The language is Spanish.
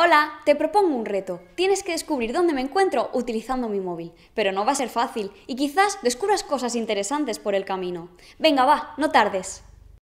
Hola, te propongo un reto. Tienes que descubrir dónde me encuentro utilizando mi móvil. Pero no va a ser fácil y quizás descubras cosas interesantes por el camino. Venga, va, no tardes.